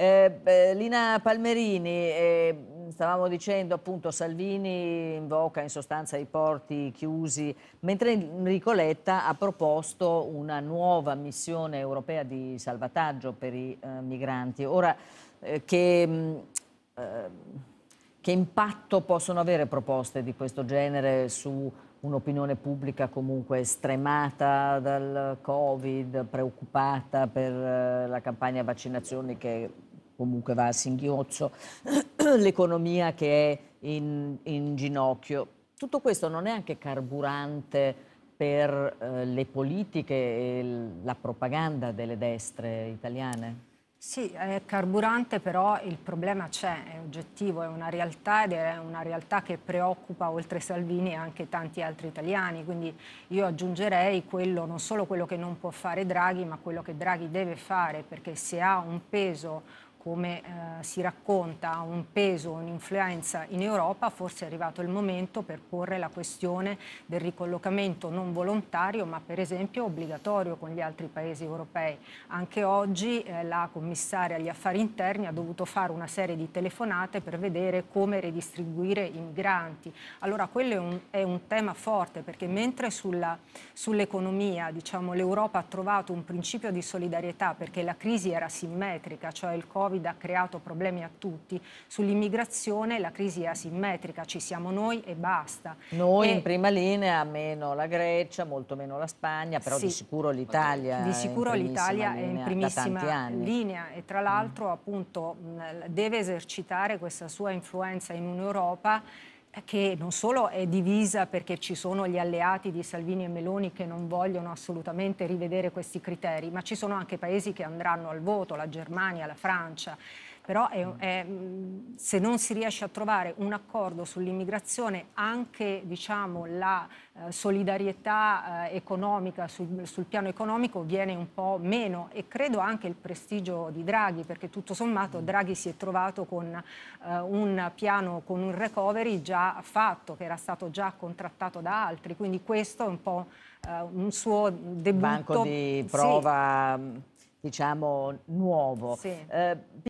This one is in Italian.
Eh, Lina Palmerini, eh, stavamo dicendo appunto Salvini invoca in sostanza i porti chiusi, mentre Enrico Letta ha proposto una nuova missione europea di salvataggio per i eh, migranti. Ora eh, che... Mh, mm, eh, che impatto possono avere proposte di questo genere su un'opinione pubblica comunque stremata dal Covid, preoccupata per eh, la campagna vaccinazioni che comunque va a singhiozzo, l'economia che è in, in, ginocchio. Tutto questo non è anche carburante per eh, le politiche e la propaganda delle destre italiane? Sì, è carburante però il problema c'è, è oggettivo, è una realtà ed è una realtà che preoccupa oltre Salvini anche tanti altri italiani, quindi io aggiungerei quello, non solo quello che non può fare Draghi, ma quello che Draghi deve fare, perché se ha un peso come eh, si racconta ha un peso, un'influenza in Europa, forse è arrivato il momento per porre la questione del ricollocamento non volontario ma per esempio obbligatorio con gli altri paesi europei. Anche oggi eh, la commissaria agli affari interni ha dovuto fare una serie di telefonate per vedere come redistribuire i migranti. Allora quello è un, è un tema forte perché mentre sull'economia diciamo, l'Europa ha trovato un principio di solidarietà perché la crisi era simmetrica, cioè il Covid Covid ha creato problemi a tutti. Sull'immigrazione la crisi è asimmetrica, ci siamo noi e basta. Noi e... in prima linea, meno la Grecia, molto meno la Spagna, però sì. di sicuro l'Italia. Di sicuro l'Italia è in primissima linea e tra l'altro mm. appunto deve esercitare questa sua influenza in un'Europa che non solo è divisa perché ci sono gli alleati di Salvini e Meloni che non vogliono assolutamente rivedere questi criteri, ma ci sono anche paesi che andranno al voto, la Germania, la Francia però è, mm. è, mm, se non si riesce a trovare un accordo sull'immigrazione, anche diciamo, la eh, solidarietà eh, economica sul, sul, piano economico viene un po' meno e credo anche il prestigio di Draghi, perché tutto sommato mm. Draghi si è trovato con eh, un piano, con un recovery già fatto, che era stato già contrattato da altri, quindi questo è un po' eh, un suo debutto. Banco di prova... Sì diciamo, nuovo. Sì. Eh,